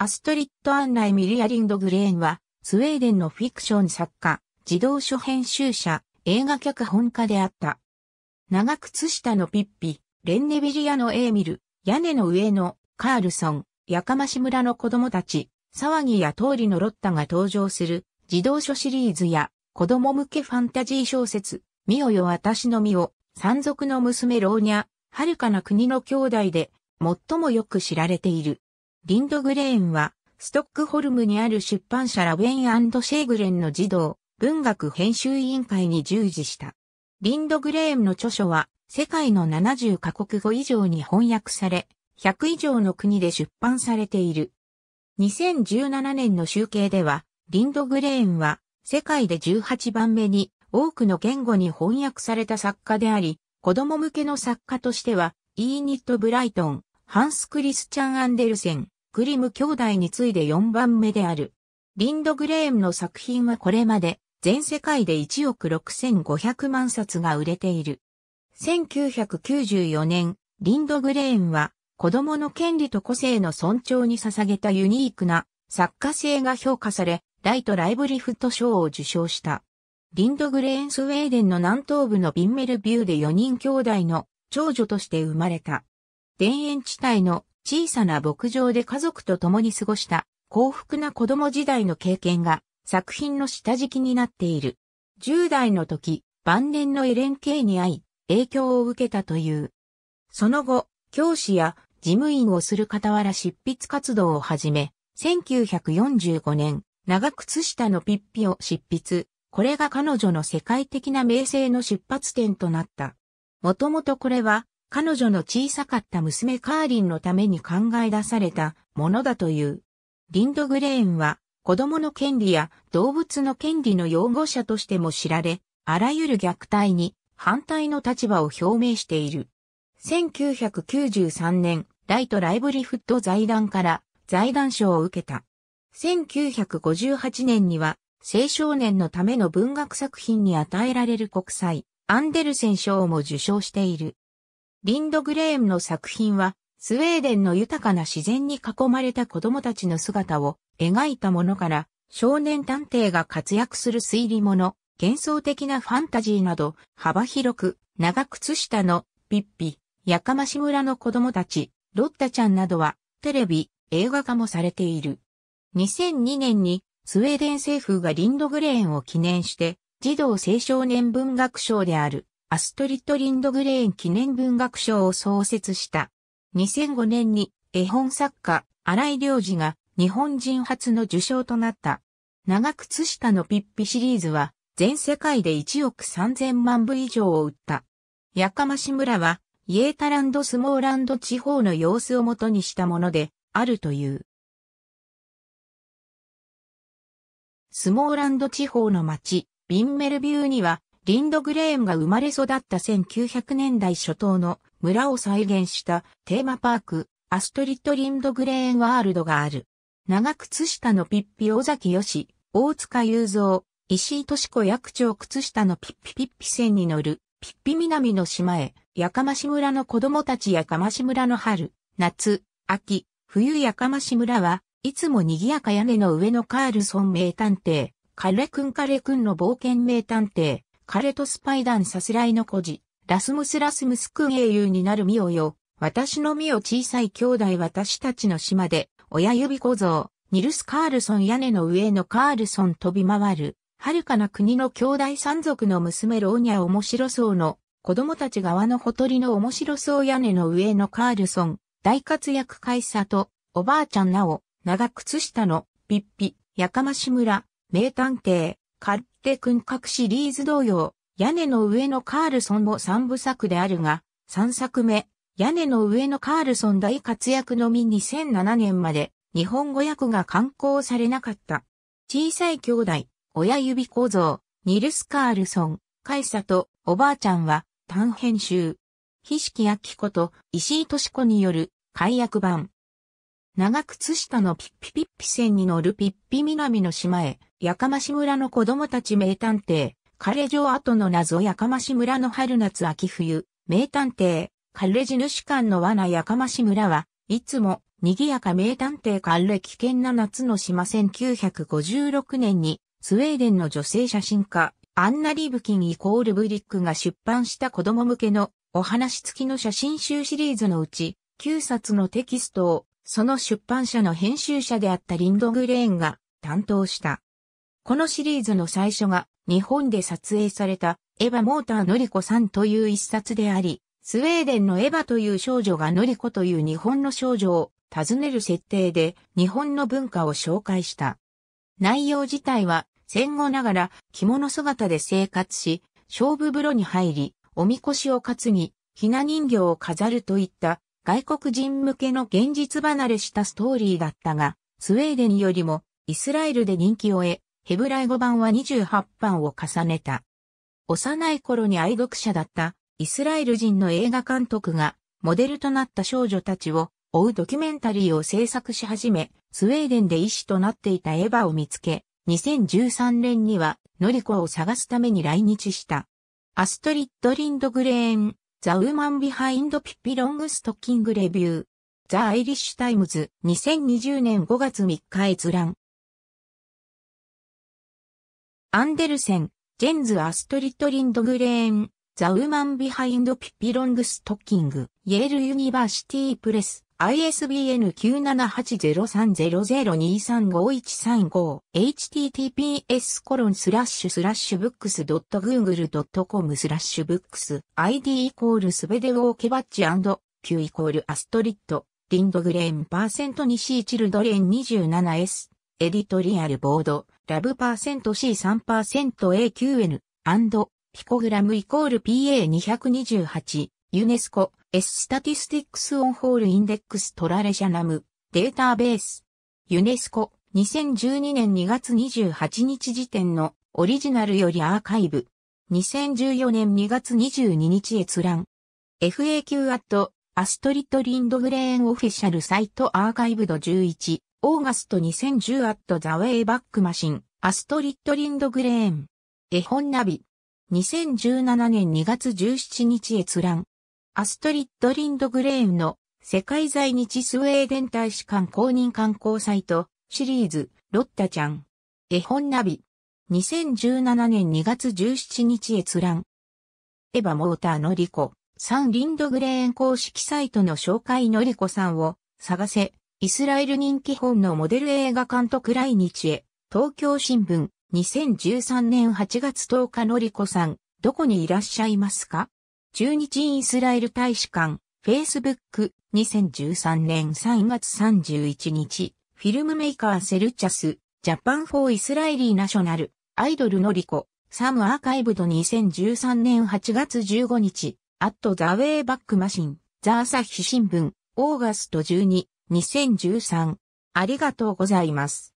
アストリッド・アンライ・ミリア・リンド・グレーンは、スウェーデンのフィクション作家、自動書編集者、映画脚本家であった。長靴下のピッピ、レンネビリアのエーミル、屋根の上のカールソン、やかまし村の子供たち、騒ぎや通りのロッタが登場する、自動書シリーズや、子供向けファンタジー小説、みよよ私のみオ、山賊の娘ローニャ、遥かな国の兄弟で、最もよく知られている。リンドグレーンは、ストックホルムにある出版社ラウェインシェーグレンの児童、文学編集委員会に従事した。リンドグレーンの著書は、世界の70カ国語以上に翻訳され、100以上の国で出版されている。2017年の集計では、リンドグレーンは、世界で18番目に多くの言語に翻訳された作家であり、子供向けの作家としては、イーニット・ブライトン、ハンス・クリスチャン・アンデルセン、グリム兄弟に次いで4番目である。リンドグレームの作品はこれまで全世界で1億6500万冊が売れている。1994年、リンドグレームは子供の権利と個性の尊重に捧げたユニークな作家性が評価され、ライト・ライブリフト賞を受賞した。リンドグレーンスウェーデンの南東部のビンメルビューで4人兄弟の長女として生まれた。田園地帯の小さな牧場で家族と共に過ごした幸福な子供時代の経験が作品の下敷きになっている。10代の時、晩年のエレン・ケイに会い、影響を受けたという。その後、教師や事務員をする傍ら執筆活動を始め、1945年、長靴下のピッピを執筆。これが彼女の世界的な名声の出発点となった。もともとこれは彼女の小さかった娘カーリンのために考え出されたものだという。リンドグレーンは子供の権利や動物の権利の擁護者としても知られ、あらゆる虐待に反対の立場を表明している。1993年、ライトライブリフット財団から財団賞を受けた。1958年には青少年のための文学作品に与えられる国際アンデルセン賞も受賞している。リンドグレームの作品は、スウェーデンの豊かな自然に囲まれた子供たちの姿を描いたものから、少年探偵が活躍する推理物、幻想的なファンタジーなど、幅広く、長靴下の、ピッピ、やかまし村の子供たち、ロッタちゃんなどは、テレビ、映画化もされている。2002年に、スウェーデン政府がリンドグレーンを記念して、児童青少年文学賞である、アストリッド・リンドグレーン記念文学賞を創設した。2005年に絵本作家、荒井良二が日本人初の受賞となった。長靴下のピッピシリーズは全世界で1億3000万部以上を売った。やかまし村はイエータランドスモーランド地方の様子をもとにしたものであるという。スモーランド地方の町、ビンメルビューにはリンドグレーンが生まれ育った1900年代初頭の村を再現したテーマパーク、アストリッド・リンドグレーンワールドがある。長靴下のピッピ尾崎よ大塚雄三、石井敏子役長靴下のピッピピッピ線に乗る、ピッピ南の島へ、やかまし村の子供たちやかまし村の春、夏、秋、冬やかまし村は、いつも賑やか屋根の上のカールソン名探偵、カレ君カレ君の冒険名探偵、彼とスパイダンさすらいの孤児、ラスムスラスムス君英雄になるミオよ、私の身を小さい兄弟私たちの島で、親指小僧、ニルス・カールソン屋根の上のカールソン飛び回る、遥かな国の兄弟三族の娘ローニャ面白そうの、子供たち側のほとりの面白そう屋根の上のカールソン、大活躍会社と、おばあちゃんなお、長靴下の、ピッピ、やかまし村、名探偵、カッて君閣シリーズ同様、屋根の上のカールソンも三部作であるが、三作目、屋根の上のカールソン大活躍のみ2007年まで日本語訳が刊行されなかった。小さい兄弟、親指小僧、ニルス・カールソン、カイサとおばあちゃんは短編集。ひしきやきこと石井敏子による解約版。長靴下のピッピピッピ線に乗るピッピ南の島へ、やかまし村の子供たち名探偵、彼女後の謎やかまし村の春夏秋冬、名探偵、彼地主間の罠やかまし村は、いつも、賑やか名探偵彼危険な夏の島1956年に、スウェーデンの女性写真家、アンナ・リブキンイコール・ブリックが出版した子供向けのお話付きの写真集シリーズのうち9冊のテキストをその出版社の編集者であったリンド・グレーンが担当した。このシリーズの最初が日本で撮影されたエヴァ・モーター・のりこさんという一冊であり、スウェーデンのエヴァという少女がのりこという日本の少女を訪ねる設定で日本の文化を紹介した。内容自体は戦後ながら着物姿で生活し、勝負風呂に入り、おみこしを担ぎ、ひな人形を飾るといった外国人向けの現実離れしたストーリーだったが、スウェーデンよりもイスラエルで人気を得、ヘブライ語版は28版を重ねた。幼い頃に愛読者だったイスラエル人の映画監督がモデルとなった少女たちを追うドキュメンタリーを制作し始め、スウェーデンで医師となっていたエヴァを見つけ、2013年にはノリコを探すために来日した。アストリッド・リンドグレーン、ザ・ウーマン・ビハインド・ピッピ・ロング・ストッキング・レビュー、ザ・アイリッシュ・タイムズ、2020年5月3日閲覧。アンデルセン、ジェンズ・アストリット・リンドグレーン、ザ・ウーマン・ビハインド・ピピロング・ストッキング、イェール・ユニバーシティ・プレス、ISBN 9 7 8 0 3 0 0 2 3 5 1 3 5 https コロンスラッシュスラッシュブックス .google.com スラッシュブックス ID イコールすべてウォーケバッジ &Q イコールアストリットリンドグレーンパーセント西チルドレン 27S エディトリアルボードラブパーセント C3%AQN& ピコグラムイコール PA228 ユネスコ S スタティスティックスオンホールインデックストラレシャナムデータベースユネスコ2012年2月28日時点のオリジナルよりアーカイブ2014年2月22日閲覧 FAQ アットアストリット・リンドグレーンオフィシャルサイトアーカイブド11オーガスト2010アットザウェイバックマシン、アストリッド・リンドグレーン。絵本ナビ。2017年2月17日閲覧。アストリッド・リンドグレーンの世界在日スウェーデン大使館公認観光サイトシリーズロッタちゃん。絵本ナビ。2017年2月17日閲覧。エヴァモーターのリコ、サン・リンドグレーン公式サイトの紹介のリコさんを探せイスラエル人気本のモデル映画監督来日へ、東京新聞、2013年8月10日のりこさん、どこにいらっしゃいますか中日イスラエル大使館、Facebook、2013年3月31日、フィルムメーカーセルチャス、ジャパンフォーイスラエリーナショナル、アイドルのりこ、サムアーカイブド2013年8月15日、アットザウェイバックマシン、ザ朝日新聞、オーガスト12、2013。ありがとうございます。